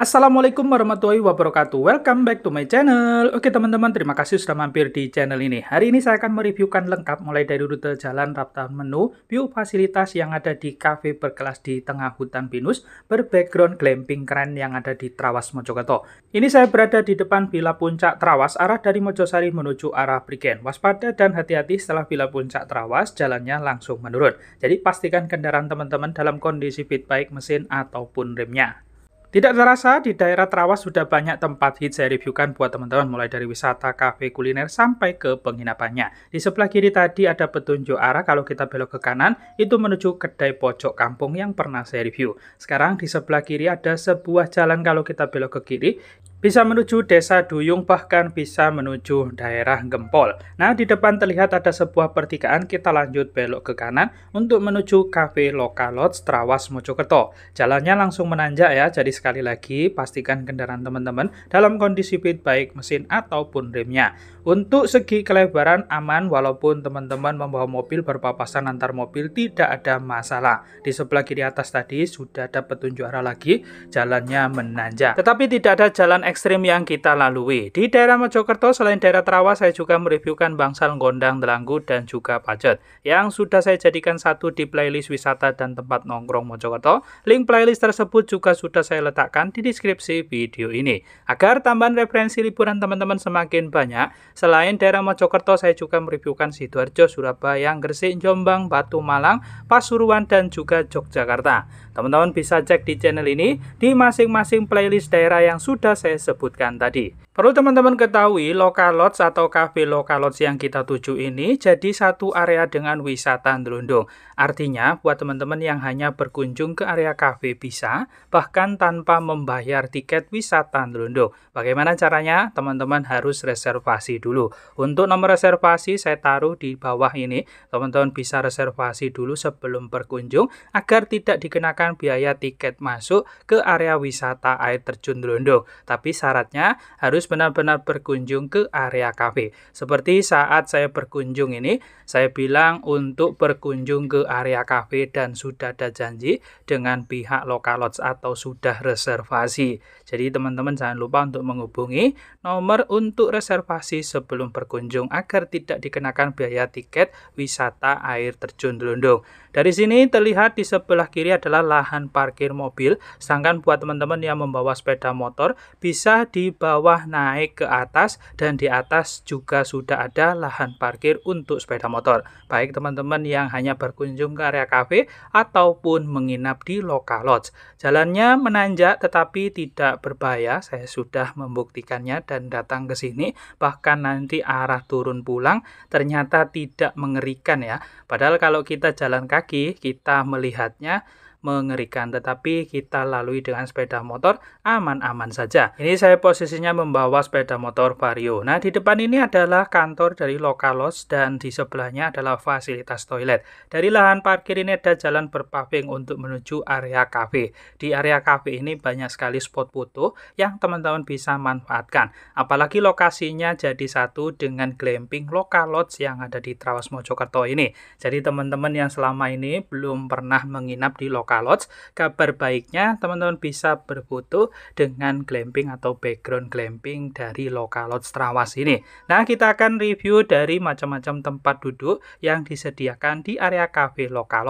Assalamualaikum warahmatullahi wabarakatuh Welcome back to my channel Oke teman-teman terima kasih sudah mampir di channel ini Hari ini saya akan mereviewkan lengkap mulai dari rute jalan raptan menu View fasilitas yang ada di cafe berkelas di tengah hutan pinus Berbackground glamping keren yang ada di Trawas Mojokerto Ini saya berada di depan Villa Puncak Trawas Arah dari Mojosari menuju arah Brigen Waspada dan hati-hati setelah Villa Puncak Trawas jalannya langsung menurun Jadi pastikan kendaraan teman-teman dalam kondisi fit baik mesin ataupun remnya tidak terasa, di daerah Trawas sudah banyak tempat hit saya reviewkan buat teman-teman, mulai dari wisata, kafe, kuliner, sampai ke penginapannya. Di sebelah kiri tadi ada petunjuk arah, kalau kita belok ke kanan, itu menuju kedai pojok kampung yang pernah saya review. Sekarang di sebelah kiri ada sebuah jalan, kalau kita belok ke kiri, bisa menuju desa Duyung bahkan bisa menuju daerah Gempol. Nah di depan terlihat ada sebuah pertigaan kita lanjut belok ke kanan untuk menuju Cafe Lokalot Trawas Mojokerto. Jalannya langsung menanjak ya jadi sekali lagi pastikan kendaraan teman-teman dalam kondisi fit baik mesin ataupun remnya. Untuk segi kelebaran aman walaupun teman-teman membawa mobil berpapasan antar mobil tidak ada masalah. Di sebelah kiri atas tadi sudah ada petunjuk arah lagi jalannya menanjak. Tetapi tidak ada jalan ekstrim yang kita lalui. Di daerah Mojokerto, selain daerah Trawas, saya juga mereviewkan Bangsal Gondang, Delanggu, dan juga Pacet, yang sudah saya jadikan satu di playlist wisata dan tempat nongkrong Mojokerto. Link playlist tersebut juga sudah saya letakkan di deskripsi video ini. Agar tambahan referensi liburan teman-teman semakin banyak, selain daerah Mojokerto, saya juga mereviewkan Sidoarjo, Surabaya, Gresik, Jombang, Batu Malang, Pasuruan, dan juga Yogyakarta. Teman-teman bisa cek di channel ini, di masing-masing playlist daerah yang sudah saya sebutkan tadi. Perlu teman-teman ketahui, local lodge atau cafe local lodge yang kita tuju ini jadi satu area dengan wisata Ndlundung. Artinya, buat teman-teman yang hanya berkunjung ke area cafe bisa, bahkan tanpa membayar tiket wisata Ndlundung. Bagaimana caranya? Teman-teman harus reservasi dulu. Untuk nomor reservasi saya taruh di bawah ini. Teman-teman bisa reservasi dulu sebelum berkunjung agar tidak dikenakan biaya tiket masuk ke area wisata air terjun Ndlundung. Tapi tapi syaratnya harus benar-benar berkunjung ke area kafe. Seperti saat saya berkunjung ini, saya bilang untuk berkunjung ke area kafe dan sudah ada janji dengan pihak lots atau sudah reservasi. Jadi teman-teman jangan lupa untuk menghubungi nomor untuk reservasi sebelum berkunjung agar tidak dikenakan biaya tiket wisata air terjun Delundung. Dari sini terlihat di sebelah kiri adalah lahan parkir mobil. Sedangkan buat teman-teman yang membawa sepeda motor bisa di bawah naik ke atas dan di atas juga sudah ada lahan parkir untuk sepeda motor. Baik teman-teman yang hanya berkunjung ke area kafe ataupun menginap di local lodge. Jalannya menanjak tetapi tidak berbahaya. Saya sudah membuktikannya dan datang ke sini bahkan nanti arah turun pulang ternyata tidak mengerikan ya. Padahal kalau kita jalan kaki kaki kita melihatnya mengerikan, tetapi kita lalui dengan sepeda motor aman-aman saja. Ini saya posisinya membawa sepeda motor Vario. Nah, di depan ini adalah kantor dari Lokalos dan di sebelahnya adalah fasilitas toilet. Dari lahan parkir ini ada jalan berpaving untuk menuju area cafe Di area cafe ini banyak sekali spot foto yang teman-teman bisa manfaatkan. Apalagi lokasinya jadi satu dengan glamping Lokalos yang ada di Trawas Mojokerto ini. Jadi teman-teman yang selama ini belum pernah menginap di lokal Lounge, kabar baiknya teman-teman bisa berfoto dengan glamping atau background glamping dari Loka Lodge Trawas ini. Nah, kita akan review dari macam-macam tempat duduk yang disediakan di area cafe Loka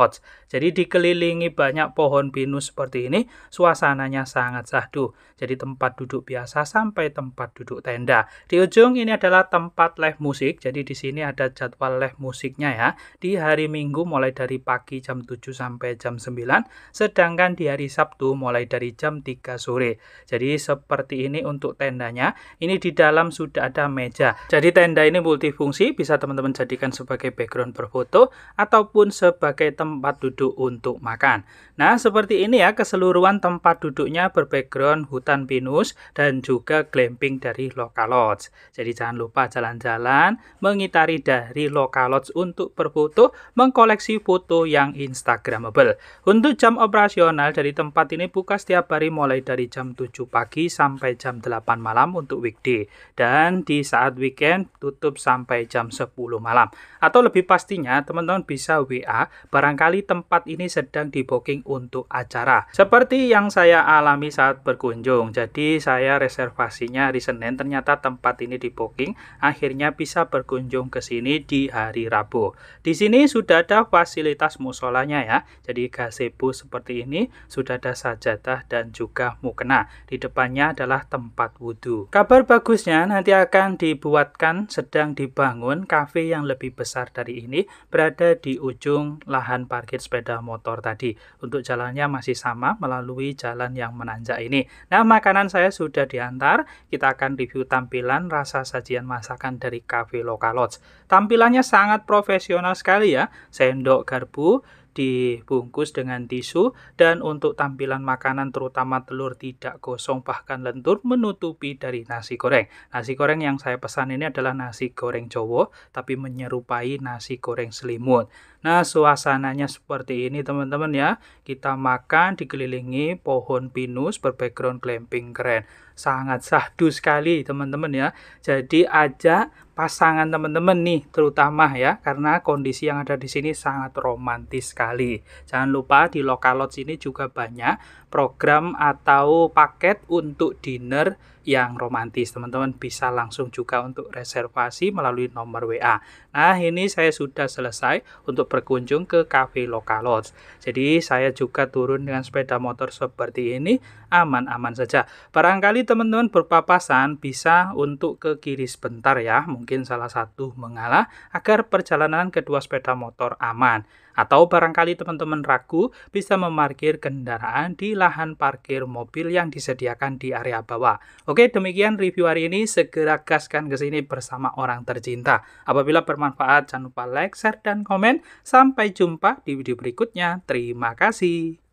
Jadi dikelilingi banyak pohon pinus seperti ini, suasananya sangat sahdu. Jadi tempat duduk biasa sampai tempat duduk tenda. Di ujung ini adalah tempat live musik. Jadi di sini ada jadwal live musiknya ya. Di hari Minggu mulai dari pagi jam 7 sampai jam 9 sedangkan di hari Sabtu mulai dari jam 3 sore. Jadi seperti ini untuk tendanya. Ini di dalam sudah ada meja. Jadi tenda ini multifungsi, bisa teman-teman jadikan sebagai background berfoto ataupun sebagai tempat duduk untuk makan. Nah, seperti ini ya keseluruhan tempat duduknya berbackground hutan pinus dan juga glamping dari Local Lodge. Jadi jangan lupa jalan-jalan mengitari dari Local Lodge untuk berfoto, mengkoleksi foto yang instagramable. Untuk jam operasional dari tempat ini buka setiap hari mulai dari jam 7 pagi sampai jam 8 malam untuk weekday dan di saat weekend tutup sampai jam 10 malam. Atau lebih pastinya teman-teman bisa WA barangkali tempat ini sedang di booking untuk acara. Seperti yang saya alami saat berkunjung. Jadi saya reservasinya hari Senin ternyata tempat ini di booking akhirnya bisa berkunjung ke sini di hari Rabu. Di sini sudah ada fasilitas musolanya ya. Jadi gazebo seperti ini sudah ada sajadah dan juga mukena. Di depannya adalah tempat wudhu. Kabar bagusnya nanti akan dibuatkan sedang dibangun kafe yang lebih besar dari ini berada di ujung lahan parkir sepeda motor tadi. Untuk jalannya masih sama melalui jalan yang menanjak ini. Nah makanan saya sudah diantar. Kita akan review tampilan rasa sajian masakan dari kafe Lokalots. Tampilannya sangat profesional sekali ya. Sendok garpu, dibungkus dengan tisu dan untuk tampilan makanan terutama telur tidak gosong bahkan lentur menutupi dari nasi goreng. Nasi goreng yang saya pesan ini adalah nasi goreng Jawa tapi menyerupai nasi goreng selimut. Nah, suasananya seperti ini teman-teman ya. Kita makan dikelilingi pohon pinus berbackground glamping keren. Sangat sahdu sekali teman-teman ya. Jadi ajak pasangan teman-teman nih terutama ya karena kondisi yang ada di sini sangat romantis sekali. Jangan lupa di Lokalot sini juga banyak program atau paket untuk dinner yang romantis. Teman-teman bisa langsung juga untuk reservasi melalui nomor WA. Nah, ini saya sudah selesai untuk berkunjung ke Cafe lokal Lodge. Jadi, saya juga turun dengan sepeda motor seperti ini, aman-aman saja. Barangkali teman-teman berpapasan bisa untuk ke kiri sebentar ya, mungkin salah satu mengalah agar perjalanan kedua sepeda motor aman. Atau barangkali teman-teman ragu bisa memarkir kendaraan di lahan parkir mobil yang disediakan di area bawah. Oke, demikian review hari ini. Segera gaskan ke sini bersama orang tercinta. Apabila bermanfaat, jangan lupa like, share, dan komen. Sampai jumpa di video berikutnya. Terima kasih.